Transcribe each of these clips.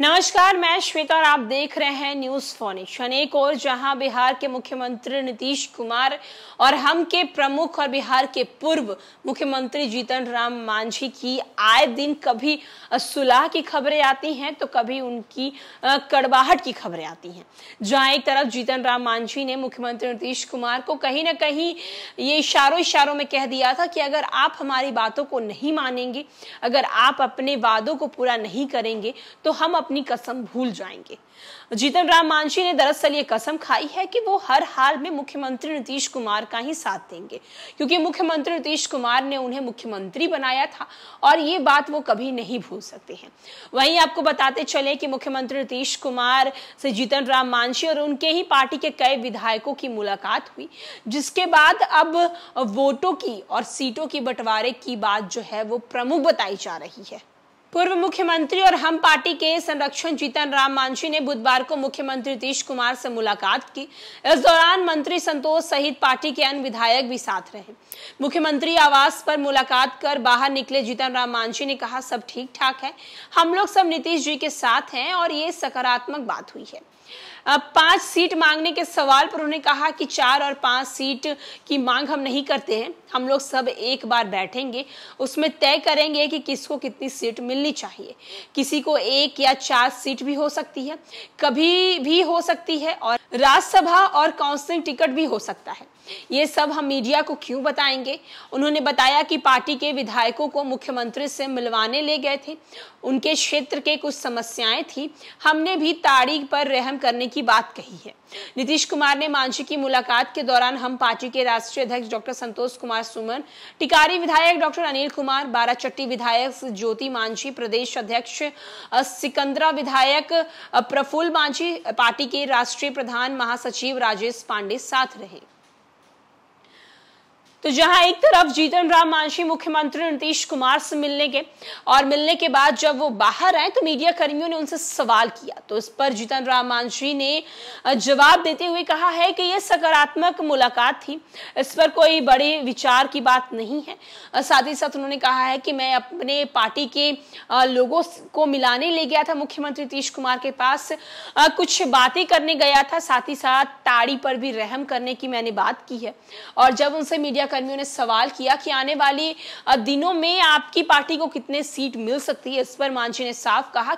नमस्कार मैं श्वेता और आप देख रहे हैं न्यूज फॉर एक और जहां बिहार के मुख्यमंत्री नीतीश कुमार और हम के प्रमुख और बिहार के पूर्व मुख्यमंत्री जीतन राम मांझी की आए दिन कभी सुलह की खबरें आती हैं तो कभी उनकी कड़वाहट की खबरें आती हैं जहां एक तरफ जीतन राम मांझी ने मुख्यमंत्री नीतीश कुमार को कहीं ना कहीं ये इशारों इशारों में कह दिया था कि अगर आप हमारी बातों को नहीं मानेंगे अगर आप अपने वादों को पूरा नहीं करेंगे तो हम अपनी कसम भूल जाएंगे जीतन राम मांझी ने दरअसल ये कसम खाई है कि वो हर हाल में मुख्यमंत्री नीतीश कुमार का ही साथ देंगे क्योंकि मुख्यमंत्री नीतीश कुमार ने उन्हें मुख्यमंत्री बनाया था और ये बात वो कभी नहीं भूल सकते हैं वहीं आपको बताते चले कि मुख्यमंत्री नीतीश कुमार से जीतन राम मांझी और उनके ही पार्टी के कई विधायकों की मुलाकात हुई जिसके बाद अब वोटों की और सीटों की बंटवारे की बात जो है वो प्रमुख बताई जा रही है पूर्व मुख्यमंत्री और हम पार्टी के संरक्षण जीतन राम मांझी ने बुधवार को मुख्यमंत्री नीतीश कुमार से मुलाकात की इस दौरान मंत्री संतोष सहित पार्टी के अन्य विधायक भी साथ रहे मुख्यमंत्री आवास पर मुलाकात कर बाहर निकले जीतन राम मांझी ने कहा सब ठीक ठाक है हम लोग सब नीतीश जी के साथ हैं और ये सकारात्मक बात हुई है अब पांच सीट मांगने के सवाल पर उन्होंने कहा कि चार और पांच सीट की मांग हम नहीं करते हैं हम लोग सब एक बार बैठेंगे उसमें तय करेंगे कि किसको कितनी सीट मिल मिलनी चाहिए किसी को एक या चार सीट भी हो सकती है कभी भी हो सकती है और राज्यसभा और काउंसिलिंग टिकट भी हो सकता है ये सब हम मीडिया को क्यों बताएंगे उन्होंने बताया कि पार्टी के विधायकों को मुख्यमंत्री से मिलवाने ले गए थे उनके क्षेत्र के कुछ समस्याएं थी हमने भी तारीख पर रहम करने की बात कही है नीतीश कुमार ने मांझी की मुलाकात के दौरान हम पार्टी के राष्ट्रीय अध्यक्ष डॉक्टर संतोष कुमार सुमन टिकारी विधायक डॉक्टर अनिल कुमार बाराचट्टी विधायक ज्योति मांझी मांझी प्रदेश अध्यक्ष सिकंदरा विधायक प्रफुल्ल मांझी पार्टी के राष्ट्रीय प्रधान महासचिव राजेश पांडे साथ रहे तो जहां एक तरफ जीतन राम मांझी मुख्यमंत्री नीतीश कुमार से मिलने के और मिलने के बाद जब वो बाहर आए तो मीडिया कर्मियों ने उनसे सवाल किया तो इस पर जीतन राम मांझी ने जवाब देते हुए कहा है कि यह सकारात्मक मुलाकात थी इस पर कोई बड़े विचार की बात नहीं है साथ ही साथ उन्होंने कहा है कि मैं अपने पार्टी के लोगों को मिलाने ले गया था मुख्यमंत्री नीतीश कुमार के पास कुछ बातें करने गया था साथ ही साथ ताड़ी पर भी रहम करने की मैंने बात की है और जब उनसे मीडिया कर्मियों ने सवाल किया कि आने वाली दिनों में आपकी पार्टी को कितने सीट मिल सकती है इस पर मांझी ने साफ कहा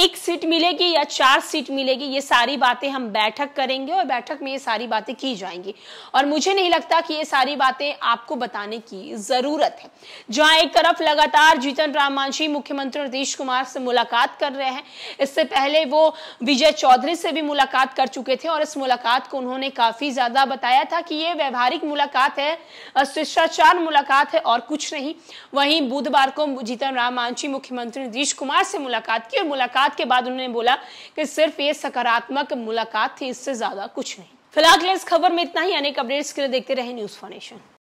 एक सीट मिलेगी या चार सीट मिलेगी ये सारी बातें हम बैठक करेंगे और बैठक में ये सारी बातें की जाएंगी और मुझे नहीं लगता कि ये सारी बातें आपको बताने की जरूरत है जहां एक तरफ लगातार जीतन राम मांझी मुख्यमंत्री नीतीश कुमार से मुलाकात कर रहे हैं इससे पहले वो विजय चौधरी से भी मुलाकात कर चुके थे और इस मुलाकात को उन्होंने काफी ज्यादा बताया था कि ये व्यवहारिक मुलाकात है शिष्टाचार मुलाकात है और कुछ नहीं वहीं बुधवार को जीतन राम मांझी मुख्यमंत्री नीतीश कुमार से मुलाकात की और मुलाकात के बाद उन्होंने बोला कि सिर्फ ये सकारात्मक मुलाकात थी इससे ज्यादा कुछ नहीं फिलहाल इस खबर में इतना ही अनेक अपडेट्स के लिए देखते रहे न्यूज फाउंडेशन